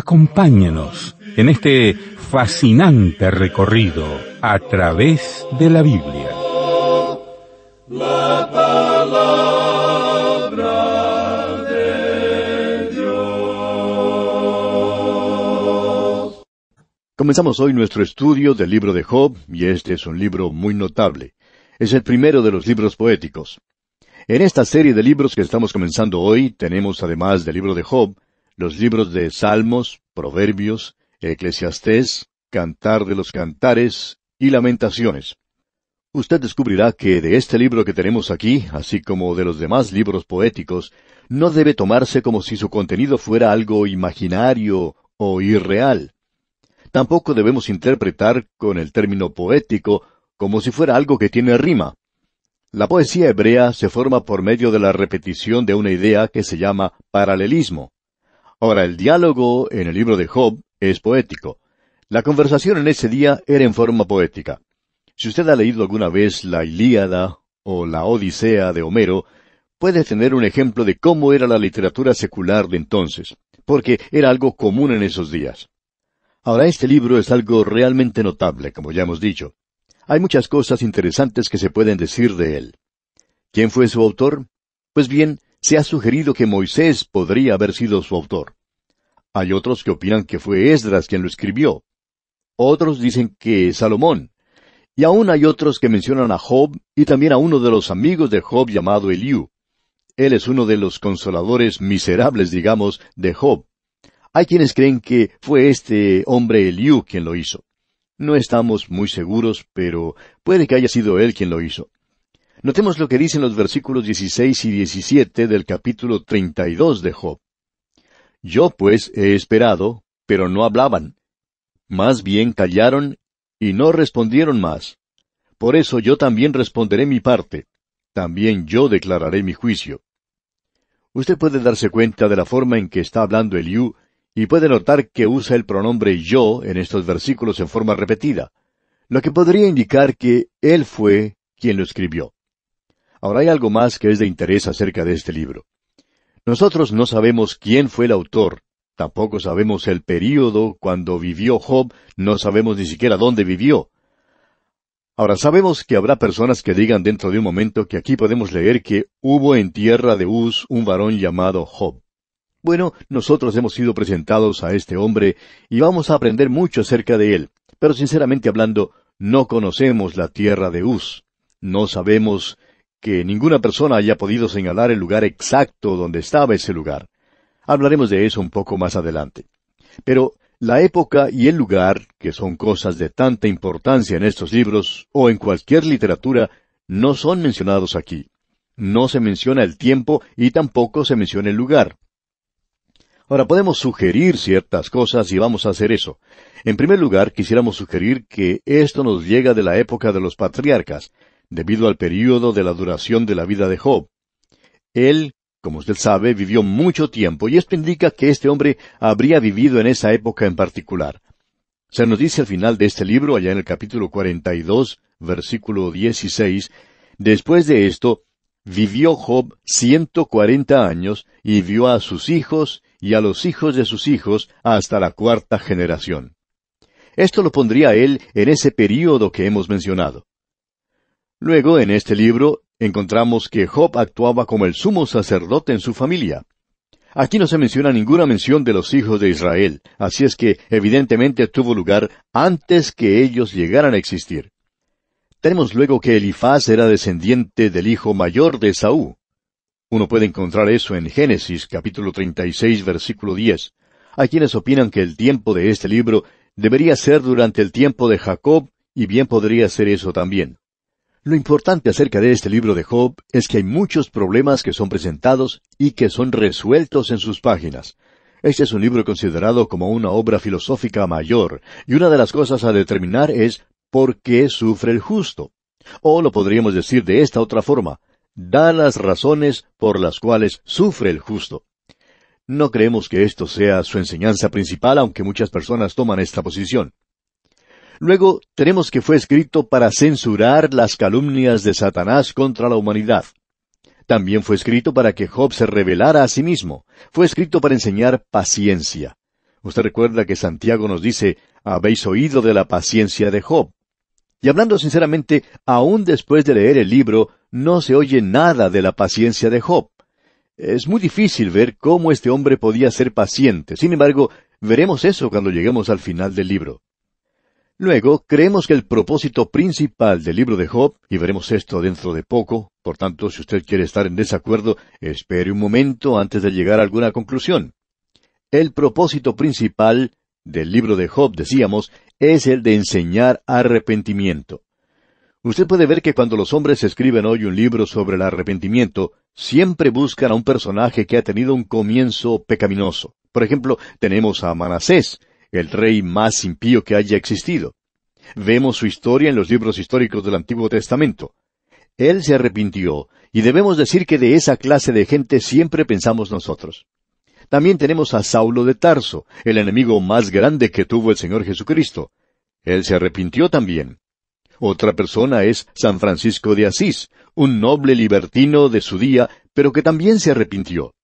Acompáñenos en este fascinante recorrido a través de la Biblia. Comenzamos hoy nuestro estudio del libro de Job, y este es un libro muy notable. Es el primero de los libros poéticos. En esta serie de libros que estamos comenzando hoy tenemos, además del libro de Job, los libros de Salmos, Proverbios, Eclesiastés, Cantar de los Cantares y Lamentaciones. Usted descubrirá que de este libro que tenemos aquí, así como de los demás libros poéticos, no debe tomarse como si su contenido fuera algo imaginario o irreal. Tampoco debemos interpretar con el término poético como si fuera algo que tiene rima. La poesía hebrea se forma por medio de la repetición de una idea que se llama paralelismo. Ahora, el diálogo en el libro de Job es poético. La conversación en ese día era en forma poética. Si usted ha leído alguna vez la Ilíada o la Odisea de Homero, puede tener un ejemplo de cómo era la literatura secular de entonces, porque era algo común en esos días. Ahora, este libro es algo realmente notable, como ya hemos dicho. Hay muchas cosas interesantes que se pueden decir de él. ¿Quién fue su autor? Pues bien, se ha sugerido que Moisés podría haber sido su autor. Hay otros que opinan que fue Esdras quien lo escribió. Otros dicen que Salomón. Y aún hay otros que mencionan a Job y también a uno de los amigos de Job llamado Eliú. Él es uno de los consoladores miserables, digamos, de Job. Hay quienes creen que fue este hombre Eliú quien lo hizo. No estamos muy seguros, pero puede que haya sido él quien lo hizo. Notemos lo que dicen los versículos 16 y 17 del capítulo 32 de Job. Yo pues he esperado, pero no hablaban. Más bien callaron y no respondieron más. Por eso yo también responderé mi parte. También yo declararé mi juicio. Usted puede darse cuenta de la forma en que está hablando Eliú y puede notar que usa el pronombre yo en estos versículos en forma repetida, lo que podría indicar que él fue quien lo escribió. Ahora hay algo más que es de interés acerca de este libro. Nosotros no sabemos quién fue el autor, tampoco sabemos el período cuando vivió Job, no sabemos ni siquiera dónde vivió. Ahora sabemos que habrá personas que digan dentro de un momento que aquí podemos leer que hubo en tierra de Uz un varón llamado Job. Bueno, nosotros hemos sido presentados a este hombre y vamos a aprender mucho acerca de él, pero sinceramente hablando, no conocemos la tierra de Uz. No sabemos que ninguna persona haya podido señalar el lugar exacto donde estaba ese lugar. Hablaremos de eso un poco más adelante. Pero la época y el lugar, que son cosas de tanta importancia en estos libros o en cualquier literatura, no son mencionados aquí. No se menciona el tiempo y tampoco se menciona el lugar. Ahora podemos sugerir ciertas cosas y vamos a hacer eso. En primer lugar, quisiéramos sugerir que esto nos llega de la época de los patriarcas, debido al período de la duración de la vida de Job. Él, como usted sabe, vivió mucho tiempo y esto indica que este hombre habría vivido en esa época en particular. Se nos dice al final de este libro, allá en el capítulo 42, versículo 16, después de esto, vivió Job 140 años y vio a sus hijos y a los hijos de sus hijos hasta la cuarta generación. Esto lo pondría él en ese período que hemos mencionado. Luego, en este libro, encontramos que Job actuaba como el sumo sacerdote en su familia. Aquí no se menciona ninguna mención de los hijos de Israel, así es que evidentemente tuvo lugar antes que ellos llegaran a existir. Tenemos luego que Elifaz era descendiente del hijo mayor de Saúl. Uno puede encontrar eso en Génesis capítulo 36 versículo 10. Hay quienes opinan que el tiempo de este libro debería ser durante el tiempo de Jacob y bien podría ser eso también. Lo importante acerca de este libro de Job es que hay muchos problemas que son presentados y que son resueltos en sus páginas. Este es un libro considerado como una obra filosófica mayor, y una de las cosas a determinar es por qué sufre el justo. O lo podríamos decir de esta otra forma, da las razones por las cuales sufre el justo. No creemos que esto sea su enseñanza principal, aunque muchas personas toman esta posición. Luego tenemos que fue escrito para censurar las calumnias de Satanás contra la humanidad. También fue escrito para que Job se revelara a sí mismo. Fue escrito para enseñar paciencia. Usted recuerda que Santiago nos dice, habéis oído de la paciencia de Job. Y hablando sinceramente, aún después de leer el libro, no se oye nada de la paciencia de Job. Es muy difícil ver cómo este hombre podía ser paciente. Sin embargo, veremos eso cuando lleguemos al final del libro. Luego, creemos que el propósito principal del libro de Job, y veremos esto dentro de poco, por tanto, si usted quiere estar en desacuerdo, espere un momento antes de llegar a alguna conclusión. El propósito principal del libro de Job, decíamos, es el de enseñar arrepentimiento. Usted puede ver que cuando los hombres escriben hoy un libro sobre el arrepentimiento, siempre buscan a un personaje que ha tenido un comienzo pecaminoso. Por ejemplo, tenemos a Manasés, el rey más impío que haya existido. Vemos su historia en los libros históricos del Antiguo Testamento. Él se arrepintió, y debemos decir que de esa clase de gente siempre pensamos nosotros. También tenemos a Saulo de Tarso, el enemigo más grande que tuvo el Señor Jesucristo. Él se arrepintió también. Otra persona es San Francisco de Asís, un noble libertino de su día, pero que también se arrepintió.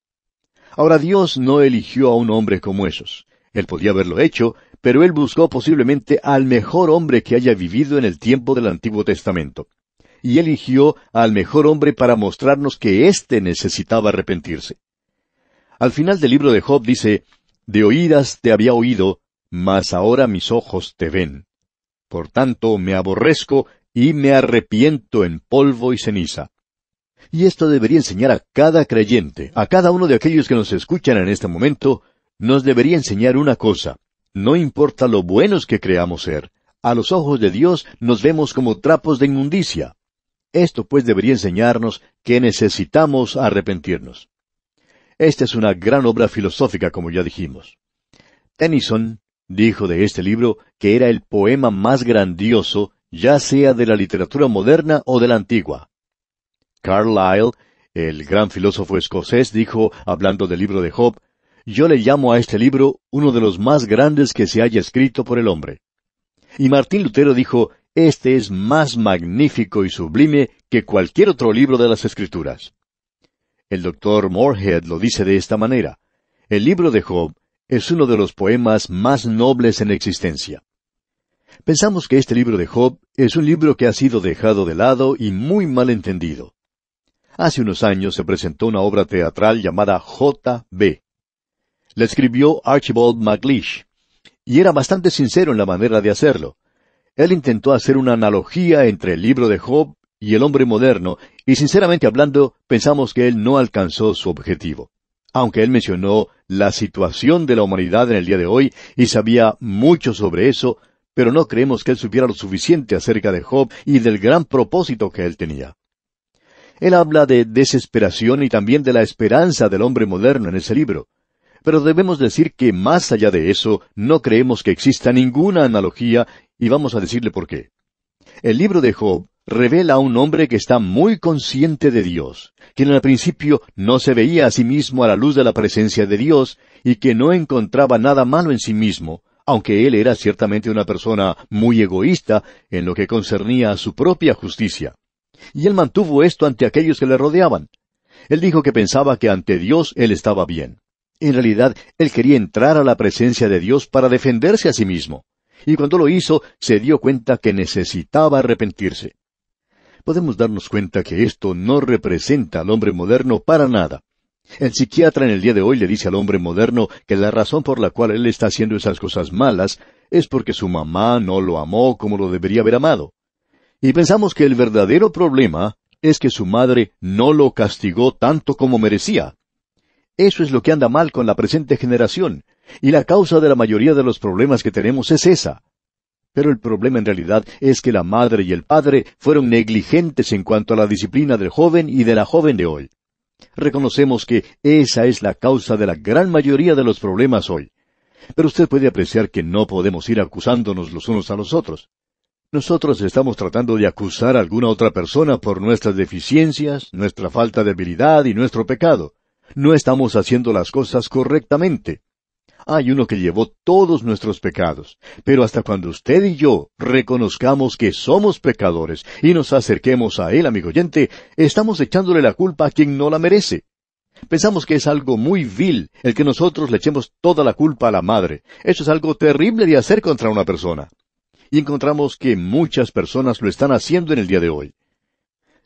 Ahora Dios no eligió a un hombre como esos. Él podía haberlo hecho, pero él buscó posiblemente al mejor hombre que haya vivido en el tiempo del Antiguo Testamento. Y eligió al mejor hombre para mostrarnos que éste necesitaba arrepentirse. Al final del libro de Job dice, De oídas te había oído, mas ahora mis ojos te ven. Por tanto, me aborrezco y me arrepiento en polvo y ceniza. Y esto debería enseñar a cada creyente, a cada uno de aquellos que nos escuchan en este momento, nos debería enseñar una cosa. No importa lo buenos que creamos ser, a los ojos de Dios nos vemos como trapos de inmundicia. Esto pues debería enseñarnos que necesitamos arrepentirnos. Esta es una gran obra filosófica, como ya dijimos. Tennyson dijo de este libro que era el poema más grandioso, ya sea de la literatura moderna o de la antigua. Carlyle, el gran filósofo escocés, dijo, hablando del libro de Job, yo le llamo a este libro uno de los más grandes que se haya escrito por el hombre. Y Martín Lutero dijo, este es más magnífico y sublime que cualquier otro libro de las Escrituras. El doctor Morehead lo dice de esta manera. El libro de Job es uno de los poemas más nobles en existencia. Pensamos que este libro de Job es un libro que ha sido dejado de lado y muy mal entendido. Hace unos años se presentó una obra teatral llamada J.B le escribió Archibald MacLeish, y era bastante sincero en la manera de hacerlo. Él intentó hacer una analogía entre el libro de Job y el hombre moderno, y sinceramente hablando, pensamos que él no alcanzó su objetivo. Aunque él mencionó la situación de la humanidad en el día de hoy y sabía mucho sobre eso, pero no creemos que él supiera lo suficiente acerca de Job y del gran propósito que él tenía. Él habla de desesperación y también de la esperanza del hombre moderno en ese libro. Pero debemos decir que más allá de eso, no creemos que exista ninguna analogía, y vamos a decirle por qué. El libro de Job revela a un hombre que está muy consciente de Dios, quien al principio no se veía a sí mismo a la luz de la presencia de Dios y que no encontraba nada malo en sí mismo, aunque él era ciertamente una persona muy egoísta en lo que concernía a su propia justicia. Y él mantuvo esto ante aquellos que le rodeaban. Él dijo que pensaba que ante Dios él estaba bien. En realidad, él quería entrar a la presencia de Dios para defenderse a sí mismo. Y cuando lo hizo, se dio cuenta que necesitaba arrepentirse. Podemos darnos cuenta que esto no representa al hombre moderno para nada. El psiquiatra en el día de hoy le dice al hombre moderno que la razón por la cual él está haciendo esas cosas malas es porque su mamá no lo amó como lo debería haber amado. Y pensamos que el verdadero problema es que su madre no lo castigó tanto como merecía. Eso es lo que anda mal con la presente generación, y la causa de la mayoría de los problemas que tenemos es esa. Pero el problema en realidad es que la madre y el padre fueron negligentes en cuanto a la disciplina del joven y de la joven de hoy. Reconocemos que esa es la causa de la gran mayoría de los problemas hoy. Pero usted puede apreciar que no podemos ir acusándonos los unos a los otros. Nosotros estamos tratando de acusar a alguna otra persona por nuestras deficiencias, nuestra falta de habilidad y nuestro pecado. No estamos haciendo las cosas correctamente. Hay uno que llevó todos nuestros pecados, pero hasta cuando usted y yo reconozcamos que somos pecadores y nos acerquemos a Él, amigo oyente, estamos echándole la culpa a quien no la merece. Pensamos que es algo muy vil el que nosotros le echemos toda la culpa a la madre. Eso es algo terrible de hacer contra una persona. Y encontramos que muchas personas lo están haciendo en el día de hoy.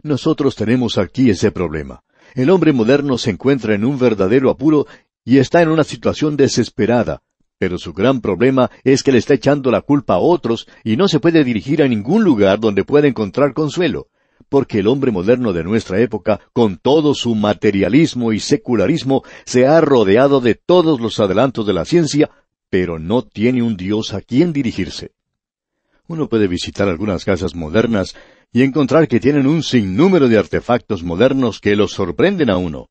Nosotros tenemos aquí ese problema. El hombre moderno se encuentra en un verdadero apuro y está en una situación desesperada, pero su gran problema es que le está echando la culpa a otros y no se puede dirigir a ningún lugar donde pueda encontrar consuelo, porque el hombre moderno de nuestra época, con todo su materialismo y secularismo, se ha rodeado de todos los adelantos de la ciencia, pero no tiene un Dios a quien dirigirse. Uno puede visitar algunas casas modernas y encontrar que tienen un sinnúmero de artefactos modernos que los sorprenden a uno.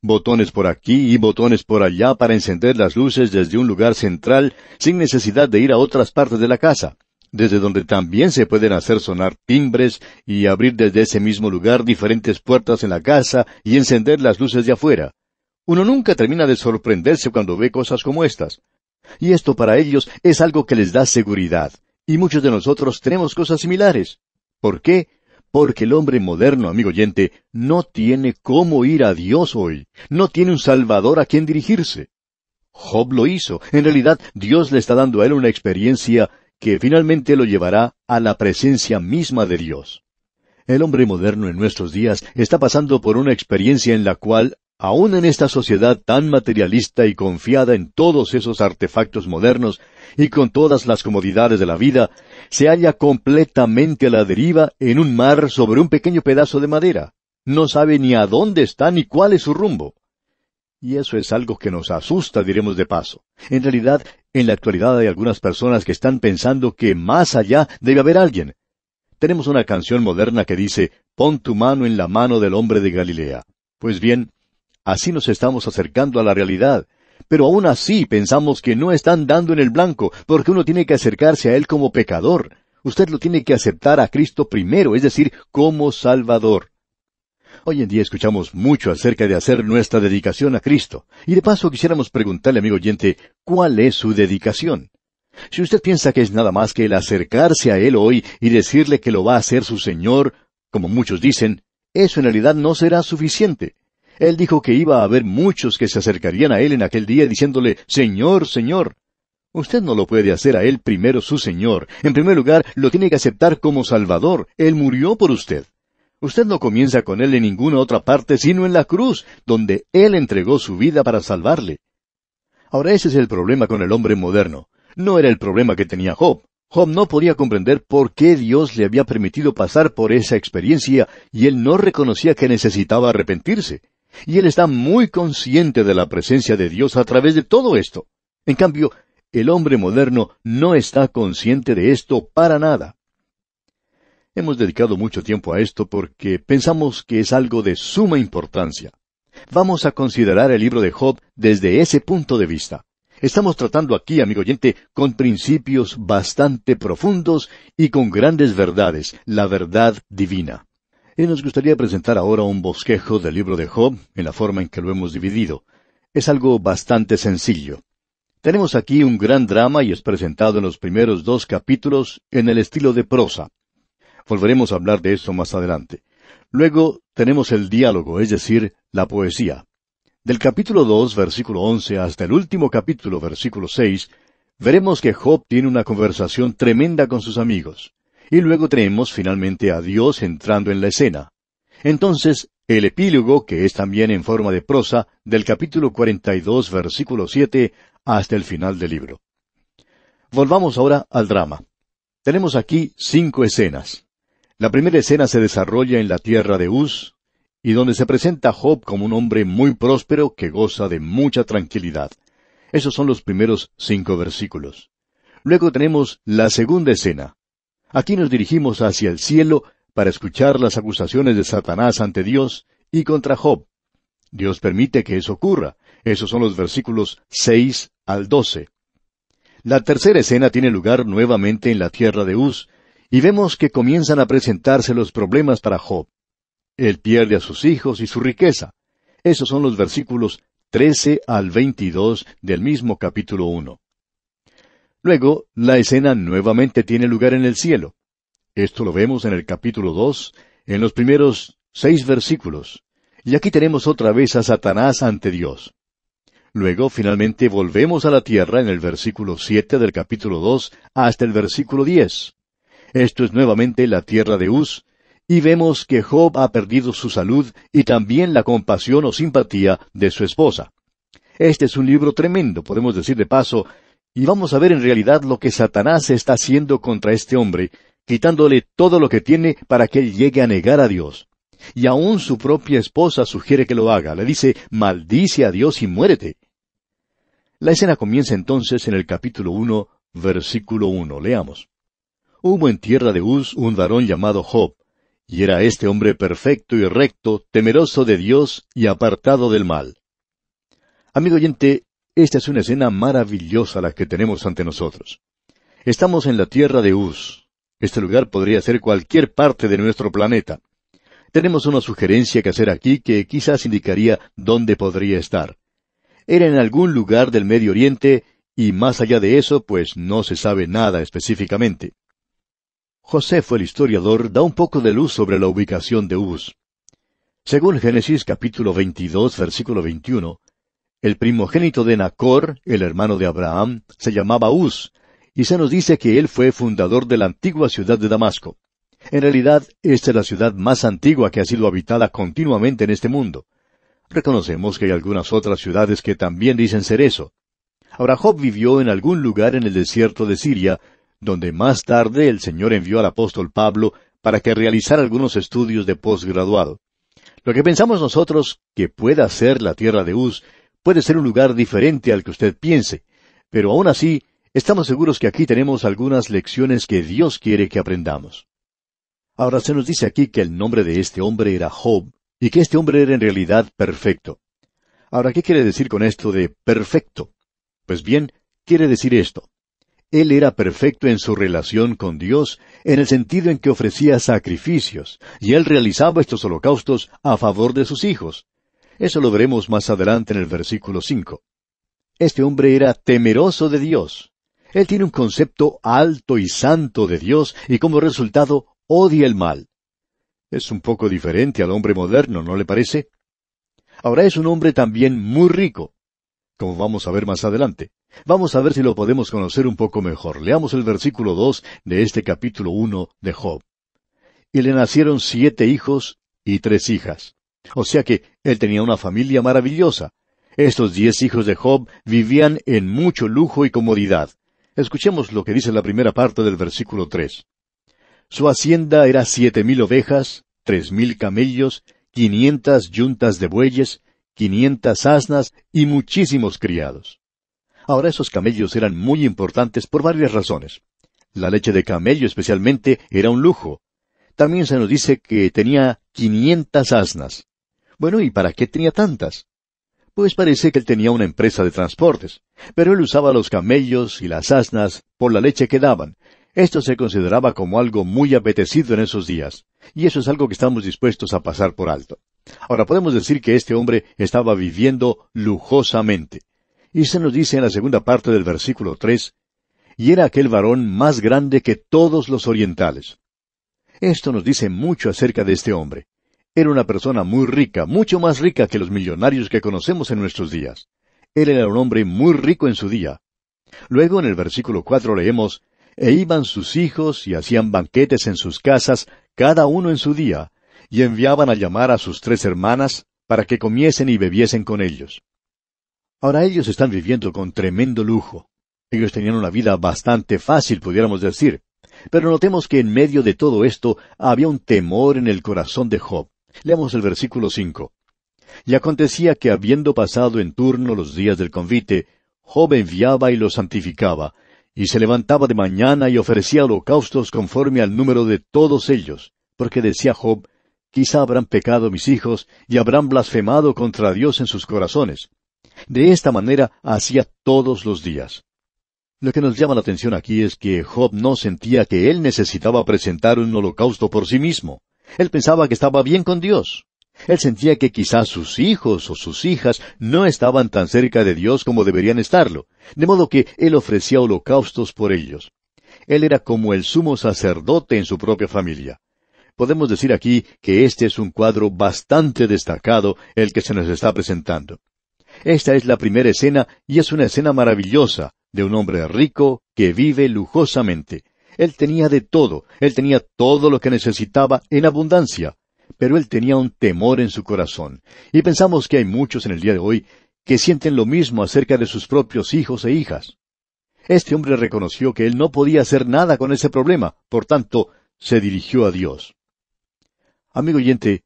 Botones por aquí y botones por allá para encender las luces desde un lugar central sin necesidad de ir a otras partes de la casa, desde donde también se pueden hacer sonar timbres y abrir desde ese mismo lugar diferentes puertas en la casa y encender las luces de afuera. Uno nunca termina de sorprenderse cuando ve cosas como estas. Y esto para ellos es algo que les da seguridad. Y muchos de nosotros tenemos cosas similares. ¿Por qué? Porque el hombre moderno, amigo oyente, no tiene cómo ir a Dios hoy, no tiene un Salvador a quien dirigirse. Job lo hizo. En realidad, Dios le está dando a él una experiencia que finalmente lo llevará a la presencia misma de Dios. El hombre moderno en nuestros días está pasando por una experiencia en la cual aún en esta sociedad tan materialista y confiada en todos esos artefactos modernos y con todas las comodidades de la vida, se halla completamente a la deriva en un mar sobre un pequeño pedazo de madera. No sabe ni a dónde está ni cuál es su rumbo. Y eso es algo que nos asusta, diremos de paso. En realidad, en la actualidad hay algunas personas que están pensando que más allá debe haber alguien. Tenemos una canción moderna que dice, Pon tu mano en la mano del hombre de Galilea. Pues bien, Así nos estamos acercando a la realidad. Pero aún así pensamos que no están dando en el blanco, porque uno tiene que acercarse a Él como pecador. Usted lo tiene que aceptar a Cristo primero, es decir, como Salvador. Hoy en día escuchamos mucho acerca de hacer nuestra dedicación a Cristo. Y de paso quisiéramos preguntarle, amigo oyente, ¿cuál es su dedicación? Si usted piensa que es nada más que el acercarse a Él hoy y decirle que lo va a hacer su Señor, como muchos dicen, eso en realidad no será suficiente. Él dijo que iba a haber muchos que se acercarían a Él en aquel día diciéndole, Señor, Señor. Usted no lo puede hacer a Él primero su Señor. En primer lugar, lo tiene que aceptar como Salvador. Él murió por usted. Usted no comienza con Él en ninguna otra parte sino en la cruz, donde Él entregó su vida para salvarle. Ahora ese es el problema con el hombre moderno. No era el problema que tenía Job. Job no podía comprender por qué Dios le había permitido pasar por esa experiencia y él no reconocía que necesitaba arrepentirse. Y él está muy consciente de la presencia de Dios a través de todo esto. En cambio, el hombre moderno no está consciente de esto para nada. Hemos dedicado mucho tiempo a esto porque pensamos que es algo de suma importancia. Vamos a considerar el libro de Job desde ese punto de vista. Estamos tratando aquí, amigo oyente, con principios bastante profundos y con grandes verdades, la verdad divina nos gustaría presentar ahora un bosquejo del libro de Job en la forma en que lo hemos dividido. Es algo bastante sencillo. Tenemos aquí un gran drama y es presentado en los primeros dos capítulos en el estilo de prosa. Volveremos a hablar de esto más adelante. Luego tenemos el diálogo, es decir, la poesía. Del capítulo dos, versículo once, hasta el último capítulo, versículo seis, veremos que Job tiene una conversación tremenda con sus amigos. Y luego tenemos finalmente a Dios entrando en la escena. Entonces, el epílogo, que es también en forma de prosa, del capítulo 42, versículo 7, hasta el final del libro. Volvamos ahora al drama. Tenemos aquí cinco escenas. La primera escena se desarrolla en la tierra de Uz, y donde se presenta Job como un hombre muy próspero que goza de mucha tranquilidad. Esos son los primeros cinco versículos. Luego tenemos la segunda escena, Aquí nos dirigimos hacia el cielo para escuchar las acusaciones de Satanás ante Dios y contra Job. Dios permite que eso ocurra. Esos son los versículos seis al doce. La tercera escena tiene lugar nuevamente en la tierra de Uz, y vemos que comienzan a presentarse los problemas para Job. Él pierde a sus hijos y su riqueza. Esos son los versículos trece al 22 del mismo capítulo uno. Luego, la escena nuevamente tiene lugar en el cielo. Esto lo vemos en el capítulo 2, en los primeros seis versículos. Y aquí tenemos otra vez a Satanás ante Dios. Luego, finalmente, volvemos a la tierra en el versículo 7 del capítulo 2 hasta el versículo 10. Esto es nuevamente la tierra de Uz, y vemos que Job ha perdido su salud y también la compasión o simpatía de su esposa. Este es un libro tremendo, podemos decir de paso, y vamos a ver en realidad lo que Satanás está haciendo contra este hombre, quitándole todo lo que tiene para que él llegue a negar a Dios. Y aún su propia esposa sugiere que lo haga. Le dice, maldice a Dios y muérete. La escena comienza entonces en el capítulo 1 versículo 1 Leamos. Hubo en tierra de Uz un varón llamado Job, y era este hombre perfecto y recto, temeroso de Dios y apartado del mal. Amigo oyente, esta es una escena maravillosa la que tenemos ante nosotros. Estamos en la tierra de Uz. Este lugar podría ser cualquier parte de nuestro planeta. Tenemos una sugerencia que hacer aquí que quizás indicaría dónde podría estar. Era en algún lugar del Medio Oriente y más allá de eso, pues no se sabe nada específicamente. fue el historiador da un poco de luz sobre la ubicación de Uz. Según Génesis capítulo 22 versículo 21, el primogénito de Nacor, el hermano de Abraham, se llamaba Uz, y se nos dice que él fue fundador de la antigua ciudad de Damasco. En realidad, esta es la ciudad más antigua que ha sido habitada continuamente en este mundo. Reconocemos que hay algunas otras ciudades que también dicen ser eso. Ahora vivió en algún lugar en el desierto de Siria, donde más tarde el Señor envió al apóstol Pablo para que realizara algunos estudios de posgraduado. Lo que pensamos nosotros que pueda ser la tierra de Uz puede ser un lugar diferente al que usted piense, pero aún así, estamos seguros que aquí tenemos algunas lecciones que Dios quiere que aprendamos. Ahora se nos dice aquí que el nombre de este hombre era Job, y que este hombre era en realidad perfecto. Ahora, ¿qué quiere decir con esto de perfecto? Pues bien, quiere decir esto. Él era perfecto en su relación con Dios, en el sentido en que ofrecía sacrificios, y él realizaba estos holocaustos a favor de sus hijos. Eso lo veremos más adelante en el versículo cinco. Este hombre era temeroso de Dios. Él tiene un concepto alto y santo de Dios y como resultado odia el mal. Es un poco diferente al hombre moderno, ¿no le parece? Ahora es un hombre también muy rico, como vamos a ver más adelante. Vamos a ver si lo podemos conocer un poco mejor. Leamos el versículo dos de este capítulo uno de Job. Y le nacieron siete hijos y tres hijas. O sea que él tenía una familia maravillosa. Estos diez hijos de Job vivían en mucho lujo y comodidad. Escuchemos lo que dice la primera parte del versículo tres. Su hacienda era siete mil ovejas, tres mil camellos, quinientas yuntas de bueyes, quinientas asnas y muchísimos criados. Ahora esos camellos eran muy importantes por varias razones. La leche de camello especialmente era un lujo. También se nos dice que tenía quinientas asnas. Bueno, ¿y para qué tenía tantas? Pues parece que él tenía una empresa de transportes, pero él usaba los camellos y las asnas por la leche que daban. Esto se consideraba como algo muy apetecido en esos días, y eso es algo que estamos dispuestos a pasar por alto. Ahora podemos decir que este hombre estaba viviendo lujosamente. Y se nos dice en la segunda parte del versículo tres, y era aquel varón más grande que todos los orientales. Esto nos dice mucho acerca de este hombre. Era una persona muy rica, mucho más rica que los millonarios que conocemos en nuestros días. Él era un hombre muy rico en su día. Luego en el versículo cuatro leemos E iban sus hijos y hacían banquetes en sus casas, cada uno en su día, y enviaban a llamar a sus tres hermanas para que comiesen y bebiesen con ellos. Ahora ellos están viviendo con tremendo lujo. Ellos tenían una vida bastante fácil, pudiéramos decir. Pero notemos que en medio de todo esto había un temor en el corazón de Job. Leamos el versículo cinco. Y acontecía que habiendo pasado en turno los días del convite, Job enviaba y los santificaba, y se levantaba de mañana y ofrecía holocaustos conforme al número de todos ellos, porque decía Job, quizá habrán pecado mis hijos y habrán blasfemado contra Dios en sus corazones. De esta manera hacía todos los días. Lo que nos llama la atención aquí es que Job no sentía que él necesitaba presentar un holocausto por sí mismo. Él pensaba que estaba bien con Dios. Él sentía que quizás sus hijos o sus hijas no estaban tan cerca de Dios como deberían estarlo, de modo que él ofrecía holocaustos por ellos. Él era como el sumo sacerdote en su propia familia. Podemos decir aquí que este es un cuadro bastante destacado el que se nos está presentando. Esta es la primera escena y es una escena maravillosa de un hombre rico que vive lujosamente. Él tenía de todo, él tenía todo lo que necesitaba en abundancia, pero él tenía un temor en su corazón. Y pensamos que hay muchos en el día de hoy que sienten lo mismo acerca de sus propios hijos e hijas. Este hombre reconoció que él no podía hacer nada con ese problema, por tanto, se dirigió a Dios. Amigo oyente,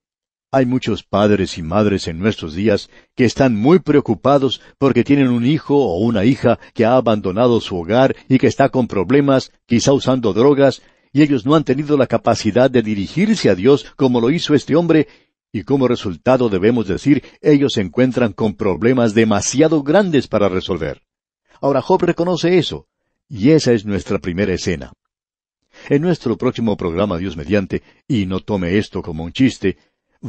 hay muchos padres y madres en nuestros días que están muy preocupados porque tienen un hijo o una hija que ha abandonado su hogar y que está con problemas, quizá usando drogas, y ellos no han tenido la capacidad de dirigirse a Dios como lo hizo este hombre, y como resultado debemos decir, ellos se encuentran con problemas demasiado grandes para resolver. Ahora Job reconoce eso, y esa es nuestra primera escena. En nuestro próximo programa Dios mediante, y no tome esto como un chiste,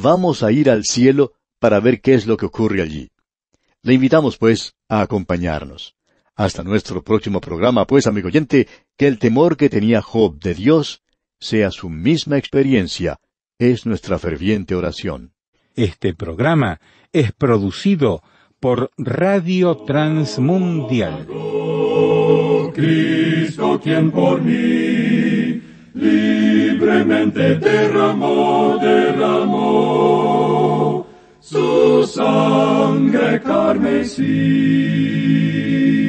vamos a ir al cielo para ver qué es lo que ocurre allí. Le invitamos, pues, a acompañarnos. Hasta nuestro próximo programa, pues, amigo oyente, que el temor que tenía Job de Dios sea su misma experiencia, es nuestra ferviente oración. Este programa es producido por Radio Transmundial. Oh, libremente derramó, derramó su sangre carmesí.